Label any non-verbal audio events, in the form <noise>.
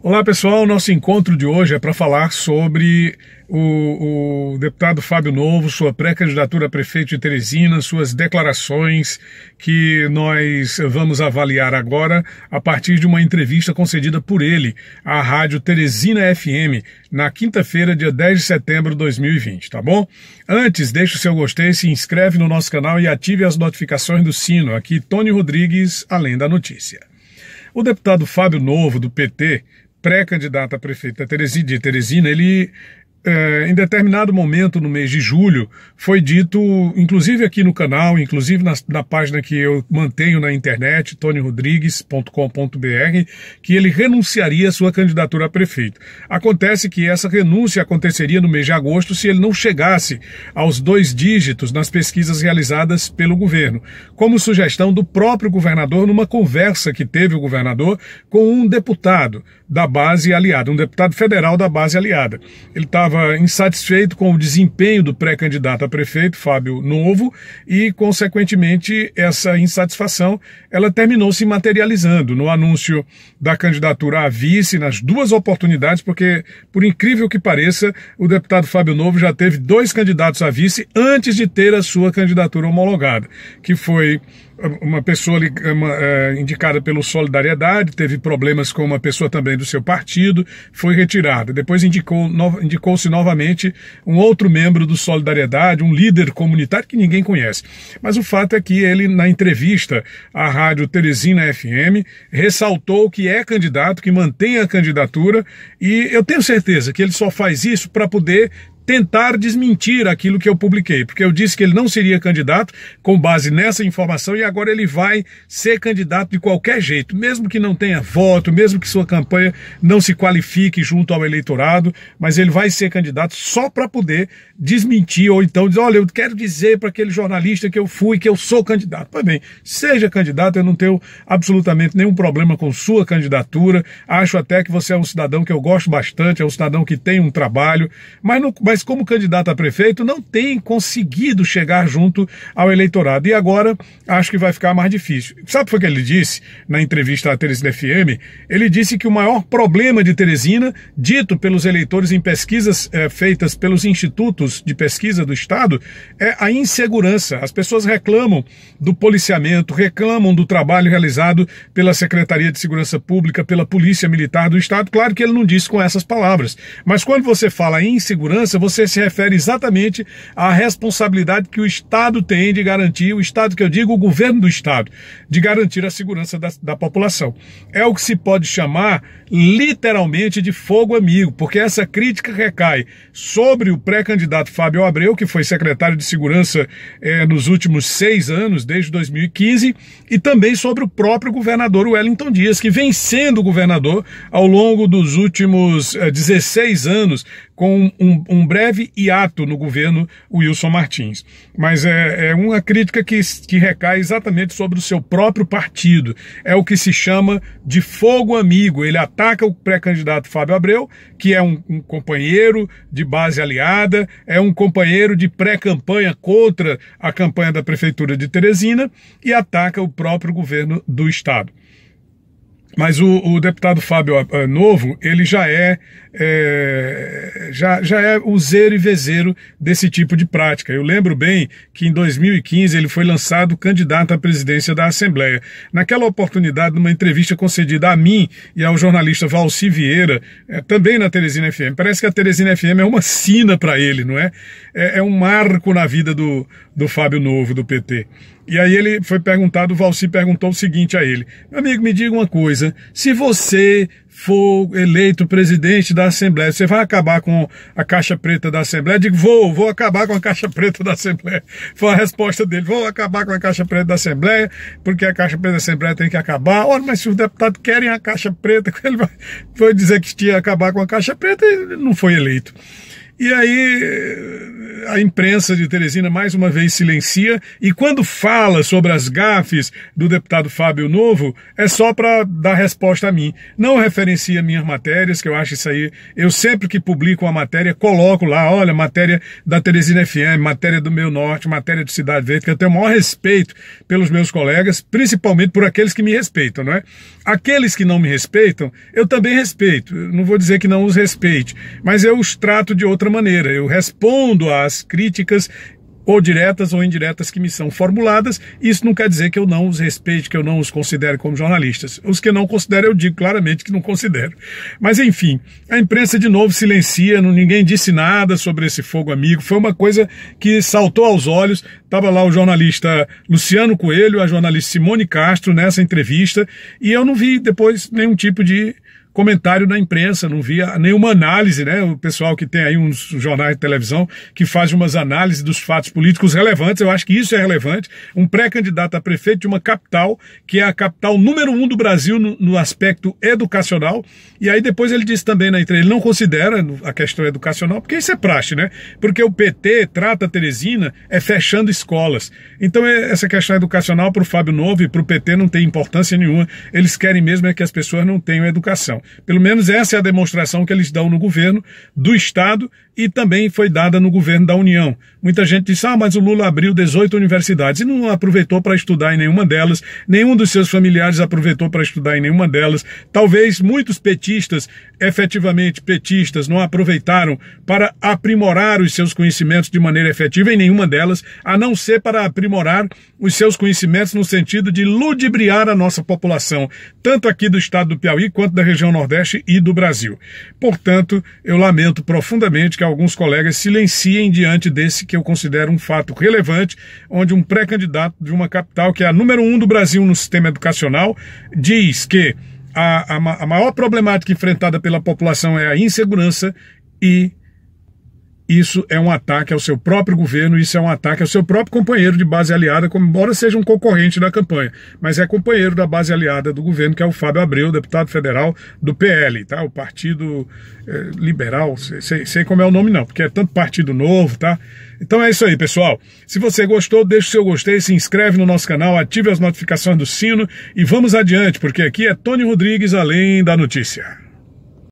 Olá pessoal, nosso encontro de hoje é para falar sobre o, o, deputado Fábio Novo, sua pré-candidatura a prefeito de Teresina, suas declarações que nós vamos avaliar agora a partir de uma entrevista concedida por ele à rádio Teresina FM na quinta-feira, dia 10 de setembro de 2020, tá bom? Antes, deixe o seu gostei, se inscreve no nosso canal e ative as notificações do sino. Aqui, Tony Rodrigues, além da notícia. O deputado Fábio Novo, do PT, pré-candidato a prefeito de Teresina, ele é, em determinado momento no mês de julho, foi dito, inclusive aqui no canal, inclusive na, na página que eu mantenho na internet, tonyrodrigues.com.br, que ele renunciaria à sua candidatura a prefeito. Acontece que essa renúncia aconteceria no mês de agosto se ele não chegasse aos dois dígitos nas pesquisas realizadas pelo governo, como sugestão do próprio governador numa conversa que teve o governador com um deputado da base aliada, um deputado federal da base aliada. Ele estava tá estava insatisfeito com o desempenho do pré-candidato a prefeito, Fábio Novo, e, consequentemente, essa insatisfação ela terminou se materializando no anúncio da candidatura a vice nas duas oportunidades, porque, por incrível que pareça, o deputado Fábio Novo já teve dois candidatos a vice antes de ter a sua candidatura homologada, que foi uma pessoa uma, é, indicada pelo Solidariedade, teve problemas com uma pessoa também do seu partido, foi retirada. Depois indicou, no, indicou-se novamente um outro membro do Solidariedade, um líder comunitário que ninguém conhece. Mas o fato é que ele, na entrevista à rádio Teresina FM, ressaltou que é candidato, que mantém a candidatura, e eu tenho certeza que ele só faz isso para poder tentar desmentir aquilo que eu publiquei, porque eu disse que ele não seria candidato com base nessa informação e agora ele vai ser candidato de qualquer jeito, mesmo que não tenha voto, mesmo que sua campanha não se qualifique junto ao eleitorado, mas ele vai ser candidato só para poder desmentir ou então dizer: olha, eu quero dizer para aquele jornalista que eu fui, que eu sou candidato. Pois bem, seja candidato, eu não tenho absolutamente nenhum problema com sua candidatura, acho até que você é um cidadão que eu gosto bastante, é um cidadão que tem um trabalho, mas, não, mas mas como candidato a prefeito não tem conseguido chegar junto ao eleitorado. E agora acho que vai ficar mais difícil. Sabe o que ele disse na entrevista à Teresina FM? Ele disse que o maior problema de Teresina, dito pelos eleitores em pesquisas é, feitas pelos institutos de pesquisa do Estado, é a insegurança. As pessoas reclamam do policiamento, reclamam do trabalho realizado pela Secretaria de Segurança Pública, pela Polícia Militar do Estado. Claro que ele não disse com essas palavras, mas quando você fala em insegurança, você se refere exatamente à responsabilidade que o Estado tem de garantir, o Estado que eu digo, o governo do Estado, de garantir a segurança da, da população. É o que se pode chamar literalmente de fogo amigo, porque essa crítica recai sobre o pré-candidato Fábio Abreu, que foi secretário de Segurança eh, nos últimos seis anos, desde 2015, e também sobre o próprio governador Wellington Dias, que vem sendo governador ao longo dos últimos 16 eh, anos, com um, um breve hiato no governo Wilson Martins. Mas é, é uma crítica que, que recai exatamente sobre o seu próprio partido. É o que se chama de fogo amigo. Ele ataca o pré-candidato Fábio Abreu, que é um, um companheiro de base aliada, é um companheiro de pré-campanha contra a campanha da Prefeitura de Teresina e ataca o próprio governo do Estado. Mas o, o deputado Fábio ah, ah, Novo, ele já é, é, já, já é useiro e vezeiro desse tipo de prática. Eu lembro bem que em 2015 ele foi lançado candidato à presidência da Assembleia. Naquela oportunidade, numa entrevista concedida a mim e ao jornalista Valci Vieira, é, também na Teresina FM, parece que a Teresina FM é uma sina para ele, não é? é? é? um marco na vida do, do Fábio Novo, do PT. E aí ele foi perguntado, o Valci perguntou o seguinte a ele: Meu amigo, me diga uma coisa, se você for eleito presidente da Assembleia, você vai acabar com a caixa preta da Assembleia? Eu digo, vou, vou acabar com a caixa <laughs> preta da Assembleia. Foi a resposta dele, vou acabar com a caixa preta da Assembleia, porque a caixa preta da Assembleia tem que acabar. Olha, mas se os deputados querem a caixa preta, <laughs> ele vai, foi dizer que tinha que acabar com a caixa preta e não foi eleito. E aí a imprensa de Teresina mais uma vez silencia e quando fala sobre as gafes do deputado Fábio Novo, é só para dar resposta a mim. Não referencia minhas matérias, que eu acho isso aí. Eu sempre que publico uma matéria, coloco lá, olha, matéria da Teresina FM, matéria do Meu Norte, matéria do Cidade Verde, que eu tenho o maior respeito pelos meus colegas, principalmente por aqueles que me respeitam, não é? Aqueles que não me respeitam, eu também respeito. não vou dizer que não os respeite, mas eu os trato de outra outra maneira. Eu respondo às críticas ou diretas ou indiretas que me são formuladas. Isso não quer dizer que eu não os respeite, que eu não os considere como jornalistas. Os que não considero, eu digo claramente que não considero. Mas enfim, a imprensa de novo silencia, não, ninguém disse nada sobre esse fogo amigo. Foi uma coisa que saltou aos olhos. Estava lá o jornalista Luciano Coelho, a jornalista Simone Castro nessa entrevista, e eu não vi depois nenhum tipo de comentário na imprensa, não via nenhuma análise, né? O pessoal que tem aí uns jornais de televisão que faz umas análises dos fatos políticos relevantes, eu acho que isso é relevante. Um pré-candidato a prefeito de uma capital, que é a capital número um do Brasil no, no aspecto educacional, e aí depois ele disse também na entrevista, ele não considera a questão educacional, porque isso é praxe, né? Porque o PT trata a Teresina é fechando escolas. Então é, essa questão educacional para o Fábio Novo e para o PT não tem importância nenhuma, eles querem mesmo é que as pessoas não tenham educação. Pelo menos essa é a demonstração que eles dão no governo do Estado e também foi dada no governo da União. Muita gente disse: ah, mas o Lula abriu 18 universidades e não aproveitou para estudar em nenhuma delas, nenhum dos seus familiares aproveitou para estudar em nenhuma delas. Talvez muitos petistas, efetivamente petistas, não aproveitaram para aprimorar os seus conhecimentos de maneira efetiva em nenhuma delas, a não ser para aprimorar os seus conhecimentos no sentido de ludibriar a nossa população, tanto aqui do estado do Piauí quanto da região Nordeste e do Brasil. Portanto, eu lamento profundamente que alguns colegas silenciem diante desse que eu considero um fato relevante, onde um pré-candidato de uma capital, que é a número um do Brasil no sistema educacional, diz que a, a, a maior problemática enfrentada pela população é a insegurança e isso é um ataque ao seu próprio governo, isso é um ataque ao seu próprio companheiro de base aliada, embora seja um concorrente da campanha, mas é companheiro da base aliada do governo, que é o Fábio Abreu, deputado federal do PL, tá? O Partido eh, Liberal, sei, sei como é o nome não, porque é tanto partido novo, tá? Então é isso aí, pessoal. Se você gostou, deixa o seu gostei, se inscreve no nosso canal, ative as notificações do sino e vamos adiante, porque aqui é Tony Rodrigues, além da notícia.